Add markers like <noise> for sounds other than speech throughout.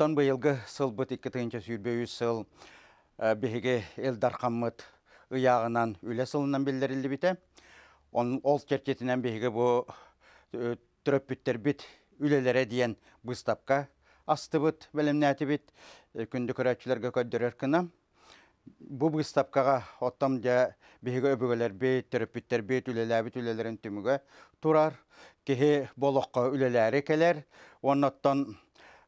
Оттон быйылғы сыл бұт екі тігінші сүйбеуі сыл бігіге елдар қаммыт ұяғынан үлі сылынан білдірілді біте. Ол кертетінен бігіге бұ түріп бүттер біт үлелері дейін бұстапқа асты бұт, бәлімнәті біт, күнді көрәтшілерге көддірер кына. Бұ бұстапқаға оттам де бігіге өбігелер біт, түріп бүттер біт, үлелі біт, үлелерін түмігі тұрар. Кехе болыққа үлелері келер, оныттан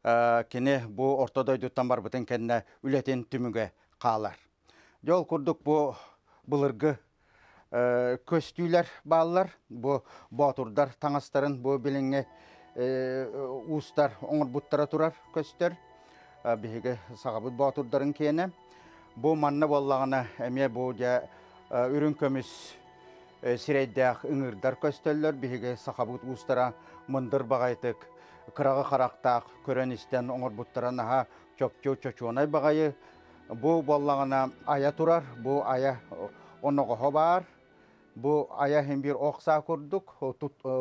Э, кене бу ортодой бар барбытын кенне үлетен түмүгө каалар. Жол курдук бу былыргы э, көстүйлер баалар, бу батурдар таңастарын бу билинге э, уустар оңор буттара турар көстөр. биге сагабыт батурдарын кене бу манна боллағына эме бу же үрүн көмүс сирейдәк ыңырдар көстөллөр биге сахабыт уустара мындыр багайтык кырагы қарақтақ көрөн оңыр оңорбуттаран аха чопчу чочуонай багайы бу ая турар бу ая оноҕоһо баар бу ая бир оқса курдук э,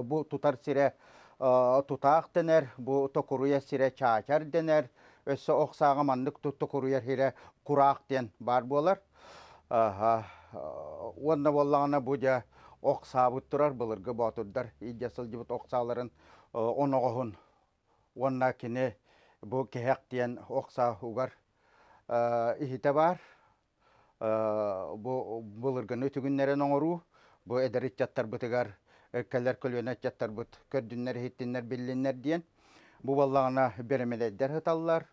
бу тутар сире э, тутаах денер бу токуруя сире чаачар денер өссө оксааға маннык токуруя кураак ден бар болар э, уонна боллағына бу жа оксаабыт турар былыргы боотурдар идя сылжыбыт оксааларын онна кине бу кеһәк диен окса угар ихите бар бу былырган өтүгүннерен оңору бу эдерит жаттар бытыгар эккелер көлөнө жаттар быт көрдүннер хиттиннер биллиннер диен бу баллагына беремедедер ыталлар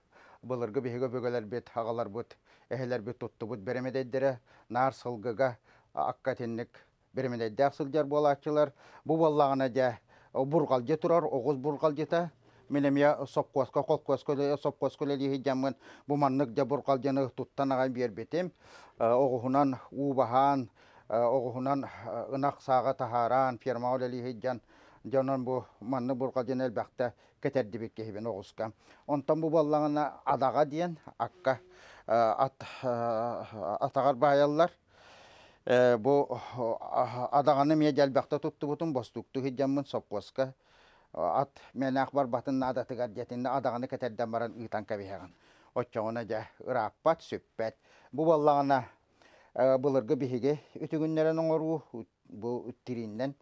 былыргы биһиге бөгөлөр бит агалар быт эхелер бит туттубут беремедедере наар сылгыга аккатинник беремедедде аксылжар бу баллагына же бургалже турар оғуз бургалжыта я минемия сопкуаска колкуаска сопкуаска леги жамган бу маннык жабур калжаны туттанага бербетем э, огухунан уубахан э, огухунан э, ынак сага тахаран фермаул леги жан жонон бу манны бурка жен элбакта кетердибик кехибен огуска онтон бу баллаңына адага диен акка ат атагар баяллар бу адаганы мия жалбакта туттубутун бостукту хиджаммын сопкуаска ат мен ақбар батын адаты гардиятинне адағаны кетерден баран ыйтан кәбиһәган отчоңуна жа ыраппат сүппәт бу баллагана былыргы биһиге үтүгүннерен оңору бу тириннен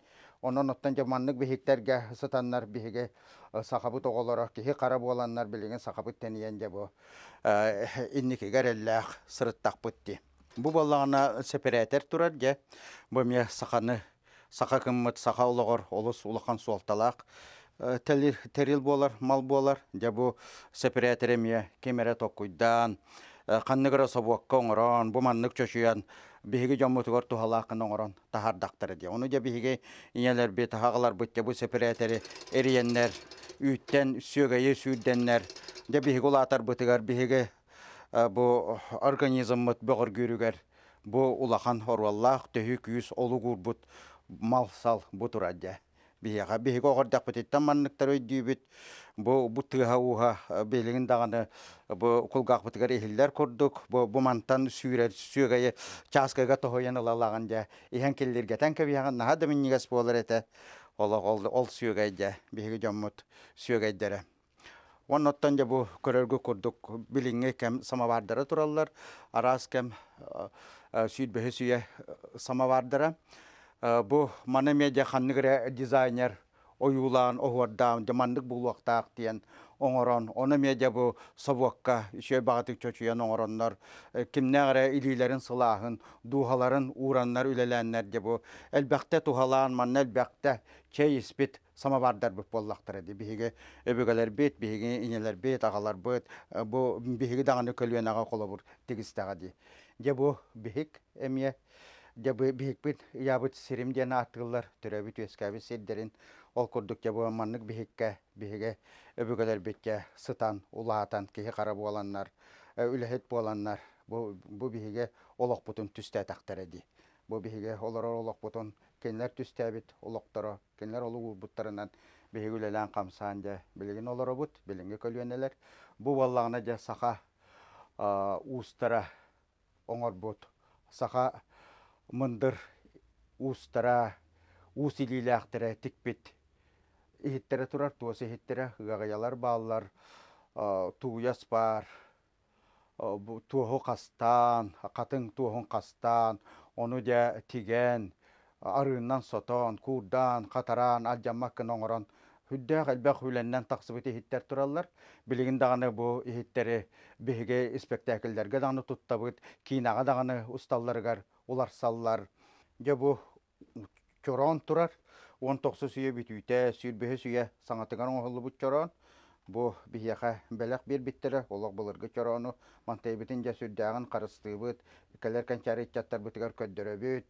онон оттан жаманнык биһиктерге сытаннар биһиге сахабы тоголоро кихи кара буоланнар билигин сахабы тениен же бу инникигер эллээх сырыттакпытти бу баллагана сеперетер турар же бу саханы саха кыммыт саха улогор олус суалталаак Э, терил болар, мал болар, жабу сәпіретереме, кемере тоқуйдан, қаннығыра э, собуаққа оңырон, бұманнық чөшуян, биһиги жоммутугар тухалаакын оңорон тахардактары дия ону да биһиги ийелер би тахагалар бытте бу сепиретери эриеннер үйттен сөгөйе сүйденнер да биһиги улаатар бытыгар биһиги э, бу организммыт бөгөр күүрүгер бу улахан оруаллаах төһү күүс олугурбут мал сал бутура бияға биһиге оғордақ манныктар өйдүйбүт бу бу тыыха уха э, бейлигин даганы бу кулгак бытыгар курдук бу бу мантан сүйрер сүйөгае ылалаган болар ол жа биһиги бу көрөргү курдук билиңе кем самовардара тураллар араас кем э, э, сүйдбөһө сүйе самовардара бу мана медиа ханныгыра дизайнер оюлан оғырдаам жамандык булуактаак диен оңорон оны медиа бу собокка үчөй багатык чочуян оңороннор кара илилерин сылаахын дуухаларын ураннар үлеленнер дебу элбәхтә тухалаан манна элбәхтә чей испит самовардар бит боллактыр ди биһиге өбөгөлөр бит биһиге инелер бит агалар бит бу биги даганы көлүен ага колобур тигистага ди бу эмие дебы биһикпит ябыт сирим диэн аттыгыллар төрөбүт үөскәбит сирдерин ол курдук дебы маннык биһикке биһиге өбүгөлөрбүтке сытан улаатан киһи кара буоланнар э, үлэхит буоланнар бу биһиге олохпутун түстэ тахтара дии бу биһиге олорор олохпутун кенлер түстәбит олохторо кенлер олугулбуттарынан биһигүлэлээн хамсаан дия билигин олоробут билиңи көлүөнелер бу буоллаҕына дия саха уустара оҥорбут саха мындыр устара уус илилээхтере тикпит иһиттере турар туос иһиттере ыгаҕыйалар бааллар тууяс баар туоху қастан, қатын туохун қастан, ону де тиген, арыыннан сотон, курдан, қатаран, аджаммаккын оңорон хүддә әлбәх үләннән тақсыбыты хиттер тураллар. Билигин дағаны бу хиттері беге спектакльдерге дағаны туттабыт, кинаға даганы усталларгар олар саллар. Же бу чорон турар, он тоқсы сүйе бүтүйте, сүйірбіхі сүйе саңатыған оғылы бұт чорон. Бу бияха белек бер биттере олық бұлырғы чорону, мантайбетін же сүрдіағын қарыстыбыт, кәлер кәнчәрі иттяттар бұтығар көддірі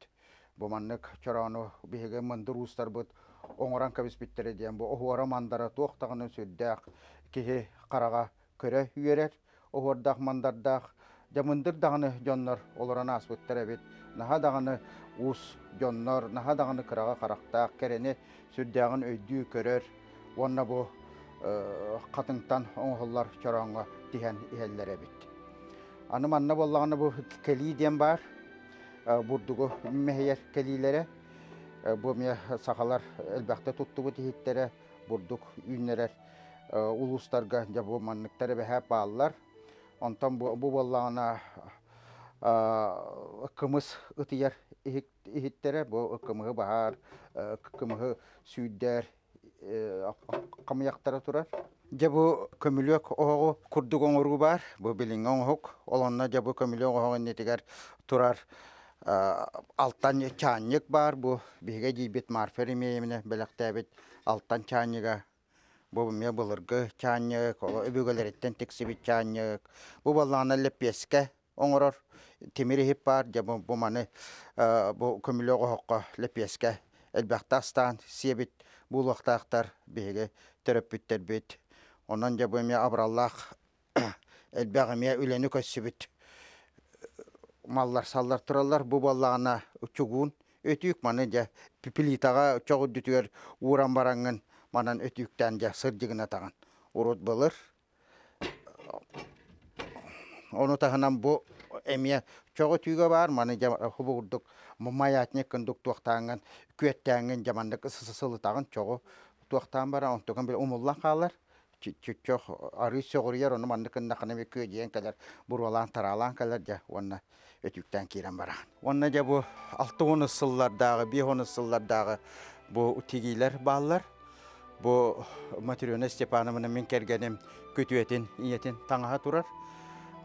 Бу маннык чорону биге мындыр ұстар бұт, оңыран кәбіс биттері бу бұ, мандара туақтағының сүрдіақ, кехи карага көрө үйерер, оғуардақ мандардақ, жамындыр дағыны жоннор олоран аспыттар эбит наха дағыны ус жоннор наха дағыны кыраға қарақтақ керени сүрдәғын өйдүү көрөр онна бу қатыңтан э, оңғыллар чороңго тиһэн иһэллэр эбит аны манна боллағыны бу келий диэн бар э, бурдугу меһейер келилере э, бу мия сахалар элбэхте туттубу тиһиттере бұрдық үйнерер улустарга жабу манныктар бэһэ онтон бу боллаана кымыс ытыяр ихиттере бу кымыгы баар э, кымыгы сүйдер э, камыяктары турар бу көмүлөк оогу курдук оңору бар бу билиң оңок олонно бу көмүлөк оого нетигер турар алтан чаанник бар бу биге жийбит марфер имеемине белектебит алтан чааннига Бу мен былыргы чаньык, ола өбөгөлөрөттөн тексибит чаньык. Бу лепеске оңорор темири бар, же бу маны э, бу көмүлөгө хокко лепеске элбактастан себит булактактар беге төрөппүттөр бит. Онан же бу мен абраллах <coughs> элбагыме үлөнү көсүбүт. Маллар саллар тураллар бу баллана чугун өтүйік маны же плитаға чогуу уран бараңын манан өтүктен сыр сырдыгына таган урут былыр ону таханам бу эмия чогы түйгө бар маны хубурдук маятник кындук туактаанган күөттаанган жамандык сылытаган чого туактаан бара онтуган бир умуллан каалар чучох ары согурьер ону манны кындакына бе көөдиен калар бурвалаан тараалаан калар жа уонна өтүктен кирен бара. уонна жа бу 6 он ысыллардагы беш бу тигилер баалар Бу Матрена Степановна мен кергенем көтүетин, иетин таңаға турар.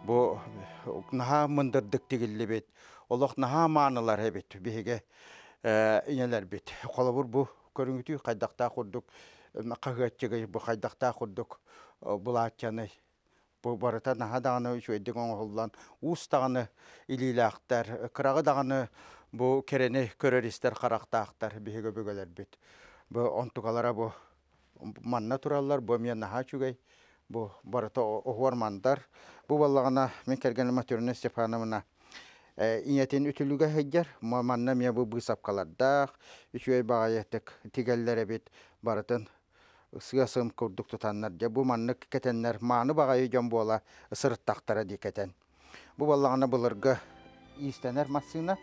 Бу наха мындырдык тигилли бит. наха маанылар бит. Биге э, инелер бит. Колобур бу қайдақта кайдакта курдук. Кагатчыгы бу кайдакта курдук. Э, булаатчаны бу барыта наха даганы үчөйдүк оңоллан. Уус даганы илилактар, кырагы даганы бу керени көрөристер карактаактар биге бөгөлөр бит. Бу онтугалара бу манна тураллар, бу мен наха бу барата охвар Бу баллагана мен келген матөрүнө Степановна э, иңетин үтүлүгө хегер, манна мен бу бысап калардак, үчөй багаеттик тигеллере бит баратын сыгасым курдук тутаннар же бу манны кетеннер мааны багайы жон буола ысырыттактара Бу баллагана булырга истенер массына,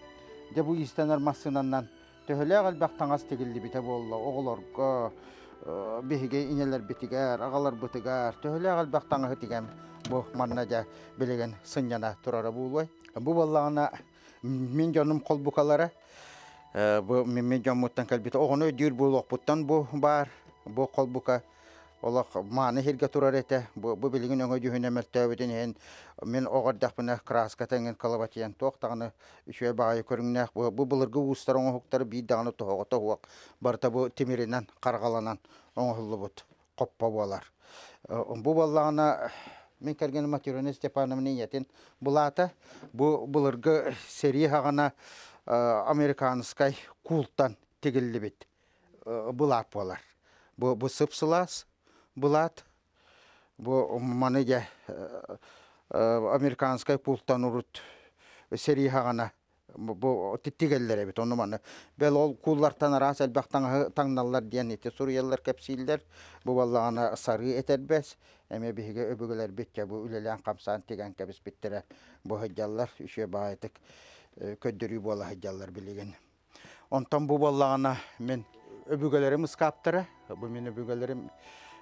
де бу истенер массынаннан төһөләгәл бактаңас тигилли бите болла, оғлорга биһиге инелер битигер, агалар бытыгар, төһөле агал бактаңы тигем бу маннажа билеген сынняна турара булбай. Бу баллагына мен жаным кол букалары э, бу мен жан муттан калбит огону дир булок бу бар бу кол бука олақ маны хирге турар эте бу билигин өңө жүһүнэ мэлтэбитин хен мен оғардақпына краска тәңген калабатиян тоқтағыны үшөй бағайы көріңнәк бу бұлырғы ұстар оңғықтар бейдағыны тоғыта уақ барта бұ темиринен қарғаланан оңғылы бұд қоппа болар бу баллагына мен кәрген материона степановны ятин бұлата бұ бұлырғы сери хагана э, американскай култтан тегілді бит э, бұлар бу бұ сыпсылас булат. Бу маны я американская пултан урут серихагана бу титтигеллер бит ону маны бел ол куллартан арас элбактан таңналлар диен эти суриялар кепсиллер бу валлагана сары этербес эме биге өбөгөлөр битке бу үлелен қамсан тиген кебис биттере бу хыджаллар үше баайтык э, көддүрүү бола хыджаллар білеген. онтон бу валлагана мен өбөгөлөрүм ыскаптыра бу мен өбөгөлөрүм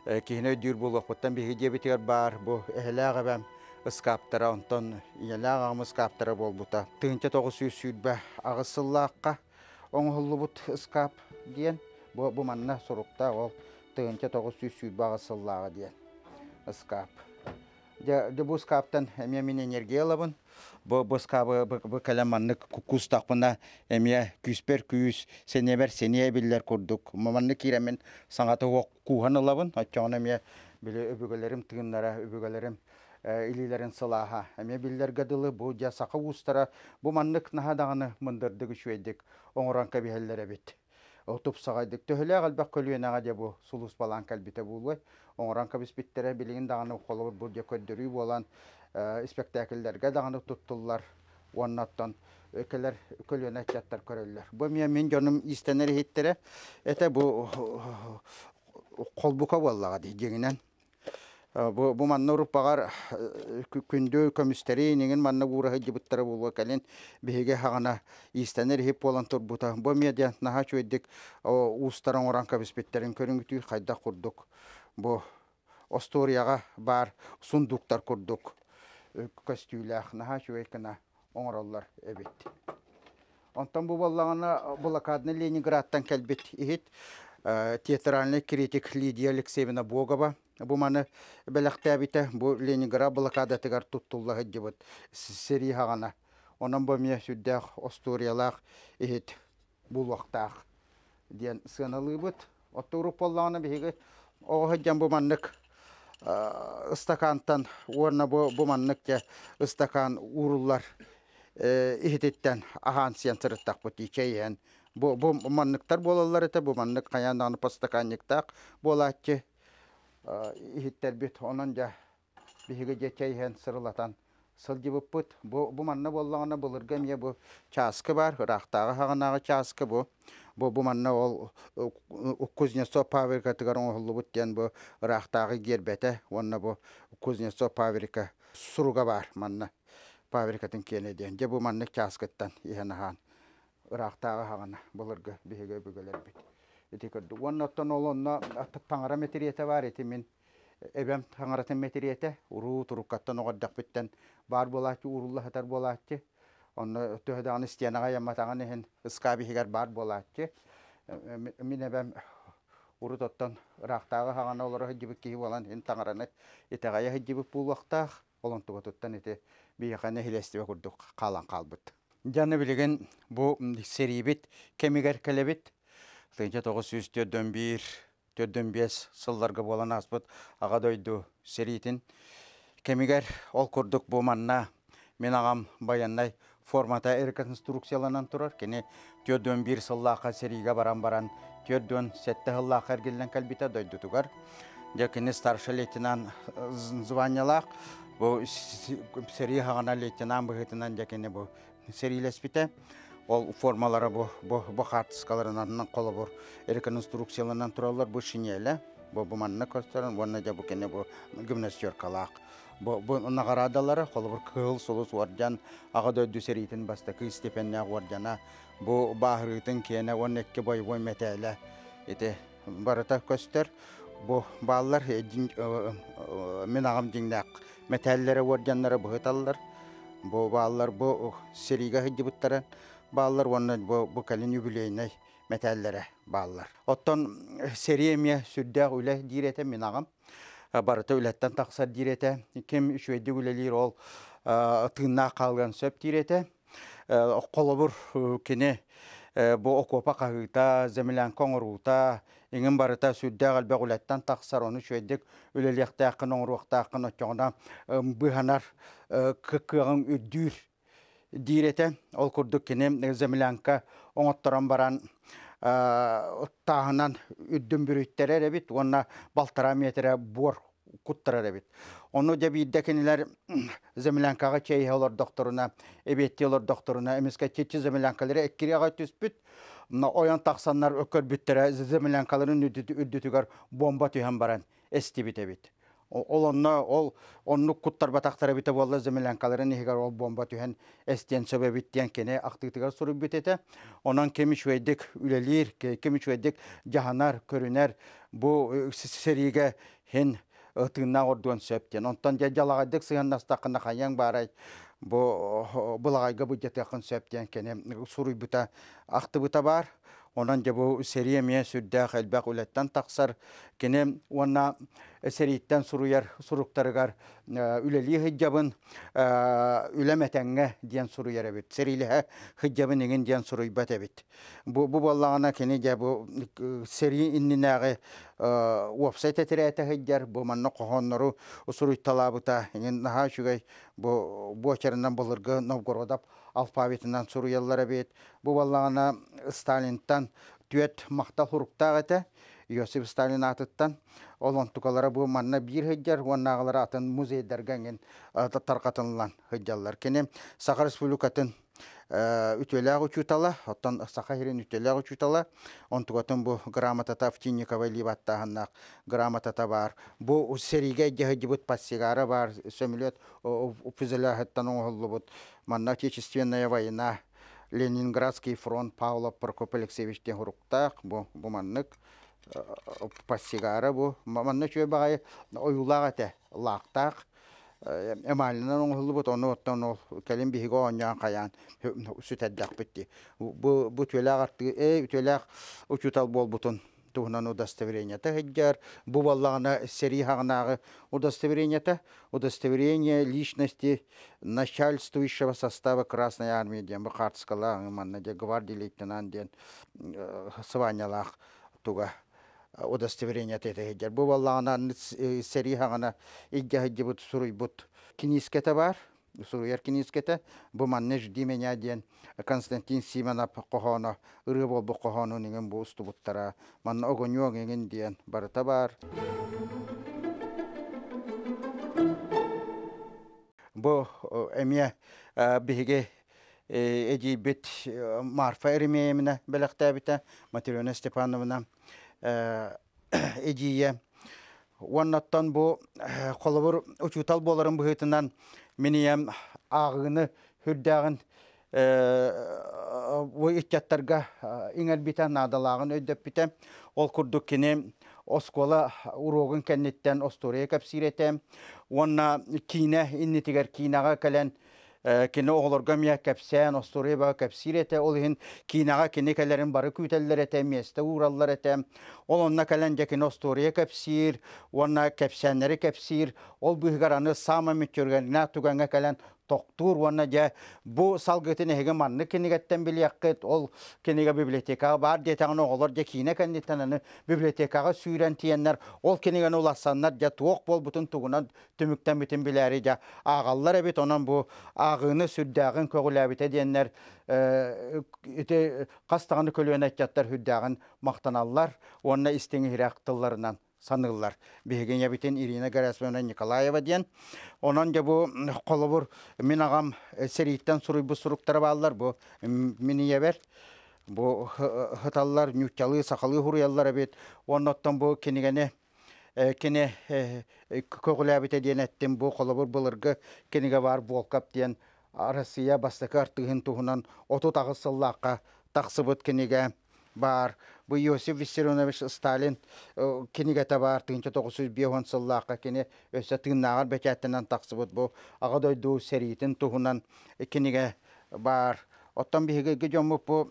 дүр дүр булуохпуттан биһиге бар, Бұ бу эхэлээҕэбэм ыскааптара онтон иялааҕаам ыскааптара болбута тыынча тоҕо сүүс сүүрбэ аҕысыллаахха оҥоһуллубут ыскаап диэн бу сурукта ол тыынча тоҕо сүүс сүүрбэ аҕысыллааҕа ыскап қаптан эме мен энергия алабын бу бускабы э, бу кустакпына эме күспер күс сенебер сене биллер курдук маманны киремен саңата ок кухан алабын атчагын эме биле өбөгөлөрүм тыгыннара өбөгөлөрүм э, илилерин сылаха эме биллер гадылы бу жасака устара бу маннык нахадагыны мындырдык үшөйдик оңоран кабиһеллер эбит отуп сагайдык төһөлө албак көлүенага дебу сулус балан калбите булбай оңоран кабиспиттере билигин даганы холобур бурдя көрдүрүү болан э, спектакльдерге даганы туттулар оннаттан өкелер көлөн аттар көрөллөр бу мен мен жоным истенер хиттере эте бу колбука боллага ди жеңинен э, бу бу манна уруппагар э, күндө көмүстери неген манна уурахы жибыттары болуга кален биһиге хагана истенер хип болан турбута бу медиа наха чөйдик уустарын оран кабиспеттерин көрүнгүтүү хайда курдук бо осторияға бар сундуктар курдук костюлях наха чуэкана оңороллар эбит онтон бу боллагана блокадны ленинградтан келбит ихит э, театральный критик лидия алексеевна богова бу маны белактабите бу ленинград блокадатыгар туттулла хеджебет серихагана онон бомия сүддах осториялах ихит булвактах диен сыналыбыт оттуру поллагана биһиге оһыджан буманнык ыстакантан уорна буманнык те ыстакан уруллар э, ихитеттен ахан сиен сырыттак бу тичейен бу буманныктар болалар это буманнык каяндан постаканниктак болатчы ихиттер бит онон да биһиге жетейен сырылатан сылдибыппыт бу буманна боллагына булыргам я бу часкы бар ырактагы хагынагы часкы бу бо бу манна ол Кузнецов фабрикатыгар оһуллубут диэн бу ырахтаагы гербете уонна бу Кузнецов паврика суруга бар манна фабрикатын кене диэн же бу манна кяскыттан иһенахан ырахтаагы хагана булыргы биһиге бүгөлербит ити көрдү уонноттон атта таңара метериете бар эти мен эбем таңаратын метериете уруу туруккаттан оҕордахпиттен бар болаачы хатар болаачы Онно төһөдәгән стенаға яматаған иһин ыскаби хигәр бар булатчы. Э, э, мин әбәм урут оттан рахтагы хагана олары хиҗибик ки булган ин таңараны итәгәя хиҗибик булвактах олон тубатуттан ите бияханы хиләстебе курдук калан калбыт. Жаны билеген бу серибит кемигәр келебит. Тынча 901 төрдөн бес сылларга болан аспыт ага серитин кемигер ол курдук буманна мен агам баяннай формата реконструкцияланан турар кене төөдөн бир сыллаака сериге баран баран төөдөн сетте сыллаака эргилен калбита дойдутугар же кене старший лейтенант э, званиялаак бу сери хагана лейтенант быхытынан же кене бу серилеспите ол формалары бу бу хартыскаларынан колобор реконструкцияланан туралар бу шинеле бу буманны көрсөтөрөн вонна же бу кене бу гимнастеркалаак нағарадалары қолыбыр кыл солыс уаржан аға дөдді серейтін басты күй степенне уаржана бұ бағырытын кені оннекке бой бой мәтәлі ете барыта көстер бұ баллар э, э, э, мен ағам деңнәқ метәллері уаржанлары бұғыталлар бұ баллар бұ сереге хыдыбыттары баллар онны бұ кәлін юбилейнай метәллері баллар оттон сереме сүрдәқ үлі дейретем мен ағам барыта үләттен тақсар дирете, кем үшведі үлелер ол тыңна қалған сөп дирете. Ә, Қолыбыр кене ә, бұ окопа қағыта, земелен қоңырута, еңін барыта сүдді ғалбе үләттен тақсар, оны үшведік үлелерді ақын оңыруақта ақын отчоңына бұханар күкіғын үддір дирете. Ол күрдік кене земеленка оңыттыран баран Э, оттағынан үддүн бүрүйттерер <clears throat> эбит, онна балтара метре бор куттарар эбит. Оны деп иддекенилер землянкаға олар докторуна, эбетти олар докторуна, эмеске тетчи землянкалары эккирияға түспіт, мына оян таксаннар өкөр бүттере землянкаларын үддүтігер бомба түйен баран, эстибит эбит ол онно ол оннук куттар батактары бите болла земеленкалары нигер ол бомба түһен эстен себеп иттен кене актыктыга сурып битете онан кемиш вейдик үлелир кемиш вейдик жаһанар көрүнер бу э, сериге хен ытыгына ордуан сөптен онтон же жалагайдык сыгыннастакына хаяң барай бу булагайга бу жетекын сөптен кене суруй бута акты бар онан жабу серемия сүрдәх әлбәк үләттән тақсар кене уанна сериттен суруяр суруктарыгар үләли хыджабын үләмәтәңгә диен суруяр әбит серилеһә хыджабын еген диен суруй бат әбит бу бу баллагана кене жабу сери иннинәгы уапсайта терәтә хыджар бу манны кохоннору усуруй талабыта еген наха шугай бу бу очарынан булыргы новгородап алфавитынан суруяллара бит. Бу баллагана Сталинтан түет мақтал хуруктаг эте. Йосип Сталин атыттан ұнтықалары бұл бу бір бир хыджар ағылары атын музейдерген таркатынлан хыджаллар. Кене Сахар Республикатын Э, үтөләг учутала, оттан саха хирен учутала, Он Онтугатын бу грамотата Втинникова Ливаттаһыннак грамотата бар. Бу сериге дегибут пассигара бар, сөмлет фюзеляһыттан оһуллубут. Манна Отечественная война, Ленинградский фронт Павла Прокоп Алексеевич Тегуруктак, бу буманнык пассигара бу. Манна чөй багай те лақтақ эмалынан оңоллубут ону оттон ол келин биһиге ооньяан хаяан сүтэллэхпитти бу бу түөлээх э түөлээх учутал болбутун туһунан удостоверениета хеджар бу баллагына сери хагынаагы удостоверениета удостоверение личности начальствующего состава Красной Армии ден бу хартскала аңыманна де гвардия лейтенант ден э, туга удостоверение тете хедер. Бу валла ана сери хагана игге хедди бут суруй бут кинискете бар. Суруяр кинискете. Бу маннеш жди меня Константин Симонов кохоно ыры болбу кохоно ниген бу усту буттара. Манна огоньо геген ден барыта бар. Бу эме биге эди бит э, Марфа Эремеевна белектәбитә, Материона Степановна эдийе. <coughs> Уоннаттан бу э, холобур учутал боларын быһытынан минием э, ағыны хүрдәгін э, бу иттяттарга иңер битен надалагын өйдөп битем ол курдук кини оскола урогын кенниттен остория капсирете онна кине иннитигер кинага келен кине оголор гөмия кәпсән остурыба кәпсир әтә ол һин кинага кине кәләрен бары күтәлләр әтә мәстә ураллар әтә ол онна кәлән дә кине остурыя кәпсир онна ол быһгараны сама мөтөргәнә туганга кәлән тоқтур уонна же бу салгытын эһиге манны кинигеттен билияккыт ол киниге библиотекага бар детаңын оголор же кийине кенниттен аны библиотекага сүйрен тиеннер ол киниген улассаннар же туок бутун тугунан түмүктен бүтүн билери же агаллар эбит онан бу агыны сүрдагын көгүлэбите диеннер э, ите кастаганы көлөөн айтжаттар хүддагын мактаналлар онна истиңи хирактылларынан саныллар. Бегеня битен Ирина Гарасмана Николаева ден. Онан жабу бу мен ағам э, серейттен сұрый бұ сұруқтары балалар бу мені ебер. Бу э, хыталлар әбет. сақалы хуруяллар бит. Оннаттан бу кенегене э, кене көгілі әбіте ден әттім бу қолыбыр бұлырғы кенеге бар болқап ден. Россия бастықы артығын туғынан оту тағы сыллаққа тақсыбыт бар. Бұ Иосиф Виссарионович Сталин э, кенігеті э, бар, түгінші 905 сыллаққа кені өсі түгіннағар бәкәттінен тақсы бұд бұл. Ағадойду сәретін тұғынан кеніге бар. Оттан бігі гүдеміп бұл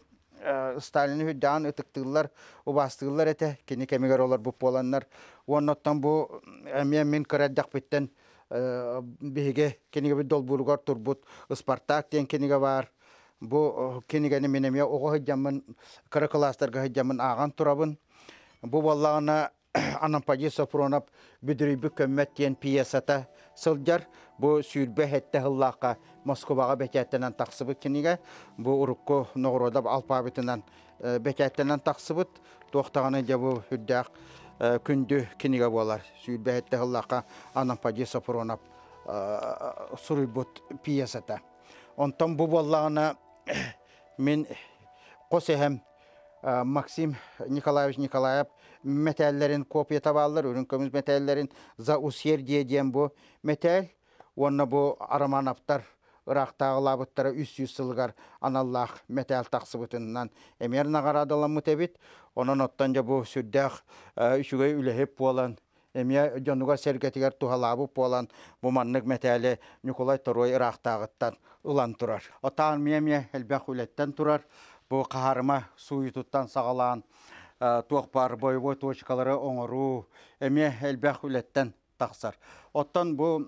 Сталин хүддан үтіктігілер, ұбастығылар әті, кені кәмігер олар бұл боланнар. Оныттан бұл әмен мен көрәддәқ біттен бігі кеніге бұл долбұрғар тұрбұт, ұспартақ ден кеніге бар бу э, кенигени минем я ого хыджамын кыры класстарга аган турабын бу баллагына <clears throat> анампаги сопронап бүдүрүйбү көммөт тиен пьесата сылжар бу сүйүрбө хетте хыллаакка москвага бекеттенен таксыбыт кинига бу урукку ногородап алпабытынан э, бекеттенен таксыбыт токтаганы же бу хүрдяак э, күндү кинига болар сүйүрбө хетте хыллаакка анампаги сопронап суруйбут пьесата онтон бу баллагына мен қос әм Максим Николаевич Николаев метәлләрен копия табалар, үрінкөміз метәлләрен за усердие дейден бұ метал, онны бұ араманаптар ұрақтағы лабыттары үс үс сылғар аналлах метәл тақсы бұтыннан әмер нағарадалан мұтәбет, онын оттан жа бұ сүддәқ үшіге үләхеп болан эмне дьонуга сергетигер тухалаабы болан буманнык метели Николай Торой ирахтагыттан улан турар. Отаан миэмие элбэх үлеттен турар. Бу кахарыма суйутуттан сагалаан туох бар боевой точкалары оңоруу эме элбэх үлеттен тақсар. Оттан бу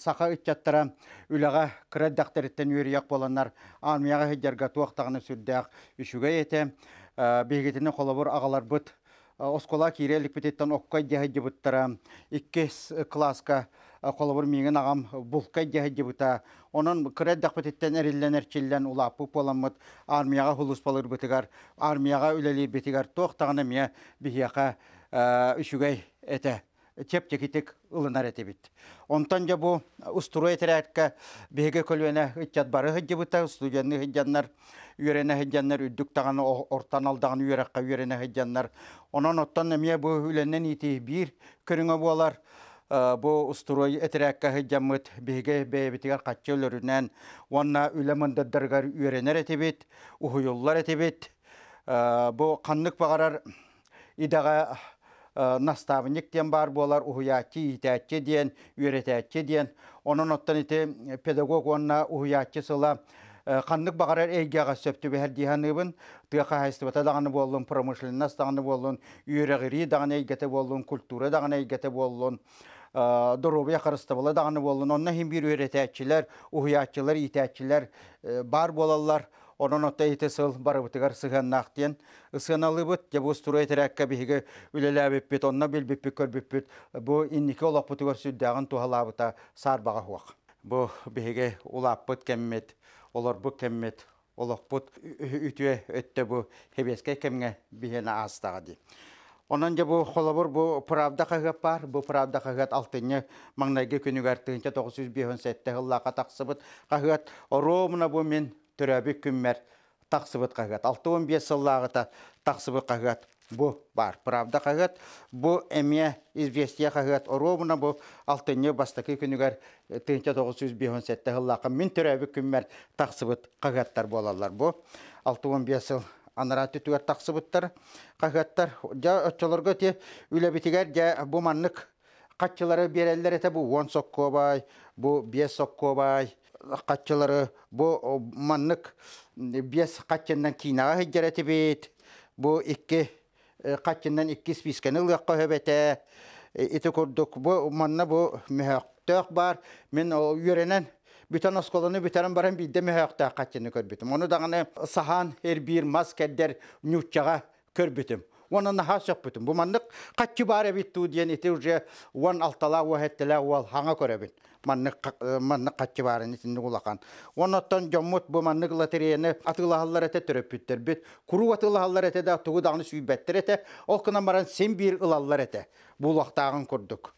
сақа итчаттара үләгә кирәт дәхтәреттен үрәк боланнар армияга һәҗәргә туактагыны сүрдәк үшүгә ете. Э, Бегетине холобор агалар бут оскола кирелик бететтен оккай дяһиди буттара э, класска э, холобур миңен ағам бұлқай дяһиди бута оның креддак бететтен эрилленер чиллен улаппы поламмыт армияға хулус балыр бұтығар, армияға үлели бұтығар тоқтағына мия бихияка э, үшүгей әте теп текитик ылынар этебит. Онтан жабу бу устуру беге көлөнә итчат бары хыҗыбыта студентны хыҗаннар үрәнә хыҗаннар үддүк таган ортан алдаган үрәккә үрәнә хыҗаннар. Онан оттан нәмия бу үленнен ити бир көрүңә булар. Бу устуру этерәккә хыҗамыт беге бебитигә катчөлөрүнән онна үләмендә дәргәр үрәнәр этебит, ухуюллар этебит. Бу канлык багарар идаға Э, наставниктен бар болар уһуятчы итәтче диен үйрәтәтче диен онон оттан ите э, педагог онна уһуятчы сыла э, ханнык багарар эйгяга сөптү бер диһаныбын тыаха хайстыбата даганы боллун промышленность даганы боллун үйрәгири даганы эйгете боллун культура даганы эйгете боллун дорубия карыстабала даганы боллун онна хим бир үйрәтәтчилер уһуятчылар итәтчилер бар болалар Онон отта ите сыл барыбытыгар сыганнахтен ысыналыбыт дебус турай терәккә биһиге үлеләбиппит онна билбиппит көрбиппит бу инники олаппытыгар сүддәгын тухалабыта хуақ. хуак. Бу ұлап улаппыт кеммет, олар бу кеммет олаппыт үтіе өттө бу хебеске кемге биһене астага Онан жа бұл холобор бұл правда кагып бар, бу правда қағат алтынны маңнайга күнүгәртенче 957 елга катаксыбыт кагат оромна бу мен төрәбі күммәр тақсыбыт қағат. 6-15 сыллағыта тақсыбыт қағат бұ бар. Правда қағат, бұ әме известия қағат оробына бұ алтынне бастықы күнігер 1957 ғыллақы мен төрәбі күммәр тақсыбыт қағаттар болалар бұ. 6-15 сыл анара түтігер тақсыбыттар қағаттар. Жа өтчілерге те үләбітігер жа бұманнық қатчылары берелер әті бұ 10 соққобай, бұ 5 соққобай, қатчылары бұл маннык бес қатчыннан кинаға хеджерәті бит бұл икки қатчыннан э, икки спискені ылыққа хөбәтә э, ити курдук бұл манна бұл мөхөктөк бар мен үйренен бүтән осколыны бүтәрен баран бидде мөхөктөк қатчыны оны сахан әрбір, он на хасық бүтін. Бұл маннық қатчы бар әбіт ту дейін еті уже он алтала өәттілі ол хаңа көрәбін. Маннық қатчы э, бар әнетін ұлақан. Он оттан жоммут бұл маннық лотерияны атылағалар әте түріп бүттір біт. Құру атылағалар әте да тұғы дағыны сүйбәттір әте. Ол қынан баран сен бір ұлалар әте. Бұл ақтағын көрдік.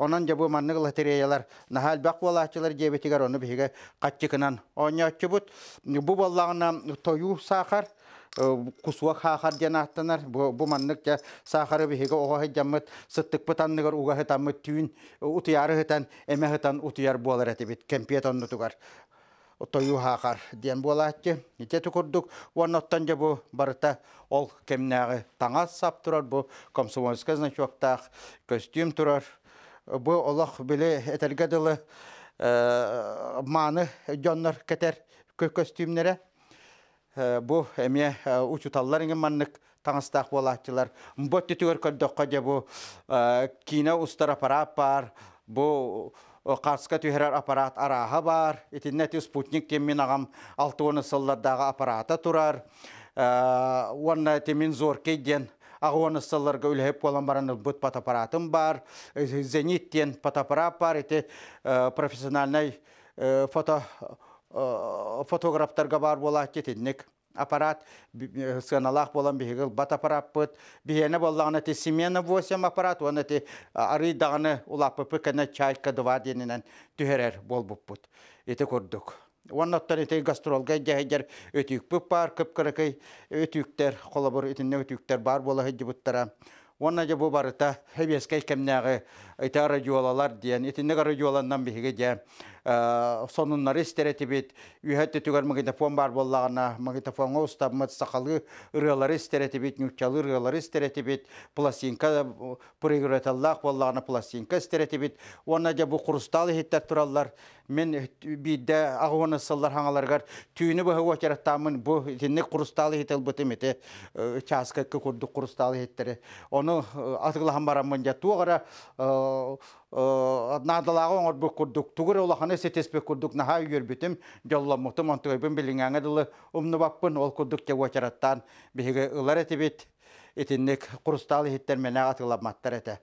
Онан жабы манныг лотереялар нахал бақ болачылар жебетігер оны бігіге қатчықынан оңячы бұд. Бұ болағына тойу сақар кусуа хаахар жанааттанар бу маннык жа сахары биһиге оҕо жаммыт сыттык пытанныгар угаһы таммыт түүн утуярыһытан эмэһытан утуяр буолар этибит кемпиет оннутугар тою хаахар диэн буолаатчы ите тукурдук уонноттон же бу барыта ол кемнээҕи таңас сап турар бу комсомольская значоктаах костюм турар бу олох биле этергедылы э, мааны дьоннор кетер костюмнере Э, бу эме э, учуталлар иңе маннык таңыстақ болатчылар. Бот түтігір көддіққа де бұ э, кина ұстар аппарат бар, бу қарсыға түйірер аппарат араға бар, етіннәті спутник теммен ағам алты оны сыллардағы аппарата тұрар, онына теммен зор кейден ағуаны үлеп үлхеп болан бараны бұт патапаратым бар, зениттен патапарат бар, еті профессиональный фото Э, фотографтарға бар бола кетеннек аппарат сыналақ болан бігіл бат бұд бігені боллағына те семена 8 аппарат оны те ары дағыны улаппыпы кәне чайка два дененен бұп бұд ете көрдік оннаттан гастролға гастролга гәһегер бұп бар көп кыпкырыкый қолы бұр өтіне өтіктер бар бола жібіттіра онна же бұ барыта хебескей кемнягы ita радиолалар диэн итинник радиоланнан биһиги диэн э, сонуннары истеретибит үһэтте түгер магнитофон бар боллагана магнитофонга устабмыт сахалы ырыалары истеретибит нючалы ырыалары истеретибит пластинка э, проиграталлах боллагана пластинка истеретибит уонна же бу курустал хиттер тураллар мен бидде агуна саллар хаңаларгар түйүнү бу хава чараттамын бу тинне курустал хител бутемите э, часка курду курустал хиттере ону атыглахан барамын жаттуу кара Э, надалағы оңырбек күрдік, түгір олақаны сетеспек күрдік, наға үйербетім, жолламутым, онтығайбын біліңаңы дылы ұмныбаппын, ол күрдік те өчараттан, бейгі ұлар әтебет, етіннік құрысталы хеттер мені атыламаттар әті.